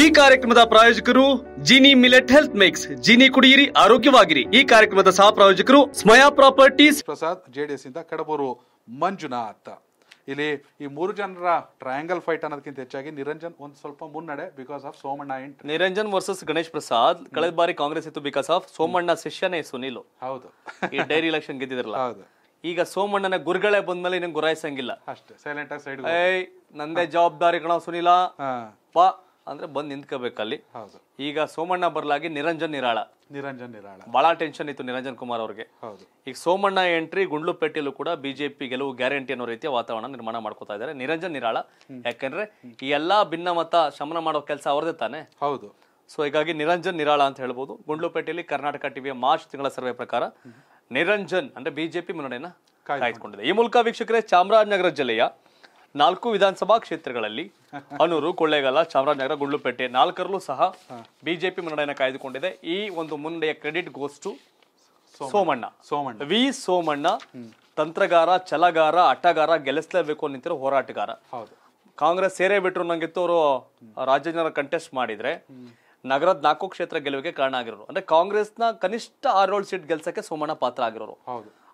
ಈ ಕಾರ್ಯಕ್ರಮದ ಪ್ರಾಯೋಜಕರು Jini millet health mix Jini ಕುಡಿಯಿರಿ ಆರೋಗ್ಯವಾಗಿರಿ ಈ ಕಾರ್ಯಕ್ರಮದ ಸಹ ಪ್ರಾಯೋಜಕರು ಸ್ಮಯಾ ಪ್ರಾಪರ್ಟೀಸ್ ಪ್ರಸಾದ್ ಜೆಡಿಎಸ್ ಇಂದ ಕಡಬೂರು ಮಂಜುನಾಥ್ ಇಲ್ಲಿ ಈ ಮೂರು ಜನರ ಟ್ರಯಾಂಗಲ್ ಫೈಟ್ ಅನ್ನೋದಕ್ಕಿಂತ ಹೆಚ್ಚಾಗಿ ನಿರಂಜನ್ ಒಂದ್ ಸ್ವಲ್ಪ ಮುನ್ನಡೆ ಬಿಕಾಸ್ ಆಫ್ ಸೋಮಣ್ಣ ಇಂಟ್ ನಿರಂಜನ್ ವರ್ಸಸ್ ಗಣೇಶ್ ಪ್ರಸಾದ್ ಕಳೆದ ಬಾರಿ ಕಾಂಗ್ರೆಸ್ ಇತ್ತು ಬಿಕಾಸ್ ಆಫ್ ಸೋಮಣ್ಣ ಶಿಷ್ಯನೇ ಸುನೀಲ್ ಹೌದು ಈ ಡೈರಿ ಇಲೆಕ್ಷನ್ ಗೆದ್ದಿದ್ರಲ್ಲ ಹೌದು ಈಗ ಸೋಮಣ್ಣನ ಗುರುಗಳೇ ಬಂದ್ಮೇಲೆ ಇನ್ನೊಂದು ಗುರಾಯಿಸಂಗಿಲ್ಲ ಅಷ್ಟೇ ಸೈಲೆಂಟ್ ಆಗಿ ಸೈಡ್ ಏಯ್ ನಂದೇ ಜವಾಬ್ದಾರಿ ಕಣ ಹಾ ಪಾ ಅಂದ್ರೆ ಬಂದ್ ನಿಂತ್ಕೋಬೇಕಲ್ಲಿ ಹೌದು ಈಗ ಸೋಮಣ್ಣ ಬರ್ಲಾಗಿ ನಿರಂಜನ್ ನಿರಾಳ ನಿರಂಜನ್ ನಿರಾಳ ಬಹಳ ಟೆನ್ಷನ್ ಇತ್ತು ನಿರಂಜನ್ ಕುಮಾರ್ ಅವ್ರಿಗೆ ಈಗ ಸೋಮಣ್ಣ ಎಂಟ್ರಿ ಗುಂಡ್ಲುಪೇಟೆಯಲ್ಲೂ ಕೂಡ ಬಿಜೆಪಿ ಗೆಲುವು ಗ್ಯಾರಂಟಿ ಅನ್ನೋ ರೀತಿಯ ವಾತಾವರಣ ನಿರ್ಮಾಣ ಮಾಡ್ಕೋತಾ ಇದ್ದಾರೆ ನಿರಂಜನ್ ನಿರಾಳ ಯಾಕಂದ್ರೆ ಈ ಎಲ್ಲಾ ಭಿನ್ನಮತ ಶಮನ ಮಾಡೋ ಕೆಲಸ ಅವ್ರದೇ ತಾನೆ ಹೌದು ಸೊ ಹೀಗಾಗಿ ನಿರಂಜನ್ ನಿರಾಳ ಅಂತ ಹೇಳ್ಬೋದು ಗುಂಡ್ಲುಪೇಟೆಯಲ್ಲಿ ಕರ್ನಾಟಕ ಟಿವಿಯ ಮಾರ್ಚ್ ತಿಂಗಳ ಸರ್ವೆ ಪ್ರಕಾರ ನಿರಂಜನ್ ಅಂದ್ರೆ ಬಿಜೆಪಿ ಮುನ್ನಡೆಯನ್ನ ಕಾಯ್ದುಕೊಂಡಿದೆ ಈ ಮೂಲಕ ವೀಕ್ಷಕರೇ ಚಾಮರಾಜನಗರ ಜಿಲ್ಲೆಯ ನಾಲ್ಕು ವಿಧಾನಸಭಾ ಕ್ಷೇತ್ರಗಳಲ್ಲಿ ಅನೂರು ಕೊಳ್ಳೇಗಾಲ ಚಾಮರಾಜನಗರ ಗುಂಡ್ಲುಪೇಟೆ ನಾಲ್ಕರಲ್ಲೂ ಸಹ ಬಿಜೆಪಿ ಮುನ್ನಡೆಯನ್ನು ಕಾಯ್ದುಕೊಂಡಿದೆ ಈ ಒಂದು ಮುನ್ನಡೆಯ credit goes to Somanna Somanna V Somanna ತಂತ್ರಗಾರ ಚಲಗಾರ ಆಟಗಾರ ಗೆಲ್ಲಿಸಲೇಬೇಕು ನಿಂತಿರೋ ಹೋರಾಟಗಾರ ಕಾಂಗ್ರೆಸ್ ಸೇರೇ ಬಿಟ್ರು ನಂಗಿತ್ತು ಅವರು ರಾಜ್ಯಜನರ ಕಂಟೆಸ್ಟ್ ಮಾಡಿದ್ರೆ ನಗರದ ನಾಲ್ಕು ಕ್ಷೇತ್ರ ಗೆಲುವಿಗೆ ಕಾರಣ ಆಗಿರೋರು ಅಂದ್ರೆ ಕಾಂಗ್ರೆಸ್ನ ಕನಿಷ್ಠ ಆರೇಳು ಸೀಟ್ ಗೆಲ್ಸಕ್ಕೆ ಸೋಮಣ್ಣ ಪಾತ್ರ ಆಗಿರೋರು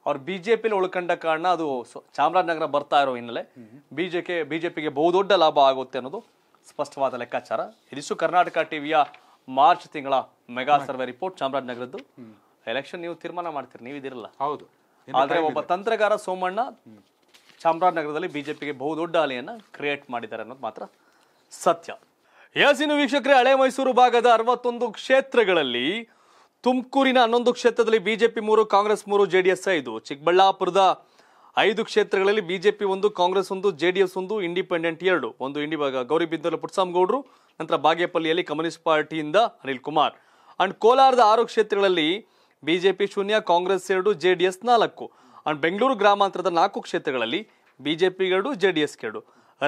ಅವ್ರು ಬಿ ಜೆ ಪಿಲಿ ಉಳ್ಕೊಂಡ ಕಾರಣ ಅದು ಚಾಮರಾಜನಗರ ಬರ್ತಾ ಇರೋ ಹಿನ್ನೆಲೆ ಬಿಜೆಕೆ ಬಿಜೆಪಿಗೆ ಬಹುದೊಡ್ಡ ಲಾಭ ಆಗುತ್ತೆ ಅನ್ನೋದು ಸ್ಪಷ್ಟವಾದ ಲೆಕ್ಕಾಚಾರ ಇದಿಷ್ಟು ಕರ್ನಾಟಕ ಟಿವಿಯ ಮಾರ್ಚ್ ತಿಂಗಳ ಮೆಗಾ ಸರ್ವೆ ರಿಪೋರ್ಟ್ ಚಾಮರಾಜನಗರದ್ದು ಎಲೆಕ್ಷನ್ ನೀವು ತೀರ್ಮಾನ ಮಾಡ್ತೀರಿ ಇದಿರಲ್ಲ ಹೌದು ಆದರೆ ಒಬ್ಬ ತಂತ್ರಗಾರ ಸೋಮಣ್ಣ ಚಾಮರಾಜನಗರದಲ್ಲಿ ಬಿಜೆಪಿಗೆ ಬಹುದೊಡ್ಡ ಅಲೆಯನ್ನು ಕ್ರಿಯೇಟ್ ಮಾಡಿದ್ದಾರೆ ಅನ್ನೋದು ಮಾತ್ರ ಸತ್ಯ ಯಾಸಿನ ವೀಕ್ಷಕರೇ ಹಳೆ ಮೈಸೂರು ಭಾಗದ ಅರವತ್ತೊಂದು ಕ್ಷೇತ್ರಗಳಲ್ಲಿ ತುಮಕೂರಿನ ಹನ್ನೊಂದು ಕ್ಷೇತ್ರದಲ್ಲಿ ಬಿಜೆಪಿ ಮೂರು ಕಾಂಗ್ರೆಸ್ ಮೂರು ಜೆಡಿಎಸ್ ಐದು ಚಿಕ್ಕಬಳ್ಳಾಪುರದ ಐದು ಕ್ಷೇತ್ರಗಳಲ್ಲಿ ಬಿಜೆಪಿ ಒಂದು ಕಾಂಗ್ರೆಸ್ ಒಂದು ಜೆ ಡಿ ಎಸ್ ಒಂದು ಇಂಡಿಪೆಂಡೆಂಟ್ ಎರಡು ಒಂದು ಇಂಡಿ ಗೌರಿಬಿದ್ದಲು ಪುಟ್ಸಾಮಗೌಡರು ನಂತರ ಬಾಗೇಪಲ್ಲಿಯಲ್ಲಿ ಕಮ್ಯುನಿಸ್ಟ್ ಪಾರ್ಟಿಯಿಂದ ಅನಿಲ್ ಕುಮಾರ್ ಅಂಡ್ ಕೋಲಾರದ ಆರು ಕ್ಷೇತ್ರಗಳಲ್ಲಿ ಬಿಜೆಪಿ ಶೂನ್ಯ ಕಾಂಗ್ರೆಸ್ ಎರಡು ಜೆ ಡಿ ಎಸ್ ನಾಲ್ಕು ಅಂಡ್ ಬೆಂಗಳೂರು ಗ್ರಾಮಾಂತರದ ನಾಲ್ಕು ಕ್ಷೇತ್ರಗಳಲ್ಲಿ ಬಿಜೆಪಿ ಎರಡು ಜೆ ಡಿ ಎಸ್ ಎರಡು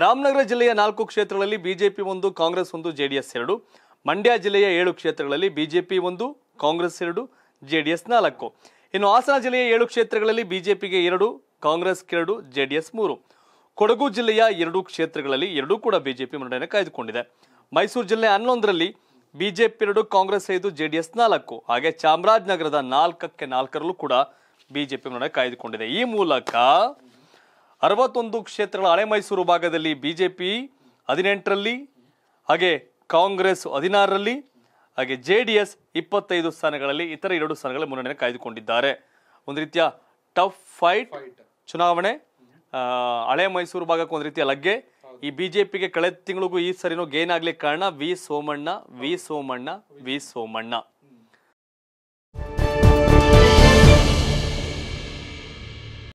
ರಾಮನಗರ ಜಿಲ್ಲೆಯ ನಾಲ್ಕು ಕ್ಷೇತ್ರಗಳಲ್ಲಿ ಬಿಜೆಪಿ ಒಂದು ಕಾಂಗ್ರೆಸ್ ಒಂದು ಜೆ ಡಿ ಎಸ್ ಎರಡು ಮಂಡ್ಯ ಜಿಲ್ಲೆಯ ಏಳು ಕ್ಷೇತ್ರಗಳಲ್ಲಿ ಬಿಜೆಪಿ ಒಂದು ಕಾಂಗ್ರೆಸ್ ಎರಡು ಜೆ ಡಿ ಎಸ್ ನಾಲ್ಕು ಇನ್ನು ಹಾಸನ ಜಿಲ್ಲೆಯ ಏಳು ಕ್ಷೇತ್ರಗಳಲ್ಲಿ ಬಿಜೆಪಿಗೆ ಎರಡು ಕಾಂಗ್ರೆಸ್ ಎರಡು ಎಸ್ ಮೂರು ಕೊಡಗು ಜಿಲ್ಲೆಯ ಎರಡು ಕ್ಷೇತ್ರಗಳಲ್ಲಿ ಎರಡೂ ಕೂಡ ಬಿಜೆಪಿ ಮುನ್ನಡೆಯನ್ನು ಕಾಯ್ದುಕೊಂಡಿದೆ ಮೈಸೂರು ಜಿಲ್ಲೆ ಹನ್ನೊಂದರಲ್ಲಿ ಬಿಜೆಪಿ ಎರಡು ಕಾಂಗ್ರೆಸ್ ಐದು ಜೆ ಡಿ ಎಸ್ ನಾಲ್ಕು ಹಾಗೆ ಚಾಮರಾಜನಗರದ ನಾಲ್ಕಕ್ಕೆ ನಾಲ್ಕರಲ್ಲೂ ಕೂಡ ಬಿಜೆಪಿ ಮುನ್ನಡೆ ಕಾಯ್ದುಕೊಂಡಿದೆ ಈ ಮೂಲಕ ಅರವತ್ತೊಂದು ಕ್ಷೇತ್ರಗಳ ಹಳೆ ಮೈಸೂರು ಭಾಗದಲ್ಲಿ ಬಿಜೆಪಿ ಹದಿನೆಂಟರಲ್ಲಿ ಹಾಗೆ ಕಾಂಗ್ರೆಸ್ ಹದಿನಾರರಲ್ಲಿ ಹಾಗೆ ಜೆ ಡಿ ಎಸ್ ಇಪ್ಪತ್ತೈದು ಸ್ಥಾನಗಳಲ್ಲಿ ಇತರ ಎರಡು ಸ್ಥಾನಗಳ ಮುನ್ನಡೆಯನ್ನು ಕಾಯ್ದುಕೊಂಡಿದ್ದಾರೆ ಒಂದು ರೀತಿಯ ಟಫ್ ಫೈಟ್ ಚುನಾವಣೆ ಹಳೆ ಮೈಸೂರು ಭಾಗಕ್ಕೆ ಒಂದು ರೀತಿಯ ಲಗ್ಗೆ ಈ ಬಿಜೆಪಿಗೆ ಕಳೆದ ತಿಂಗಳಿಗೂ ಈ ಸರಿನೂ ಗೇನ್ ಆಗ್ಲಿಕ್ಕೆ ಕಾರಣ V Somanna V Somanna V Somanna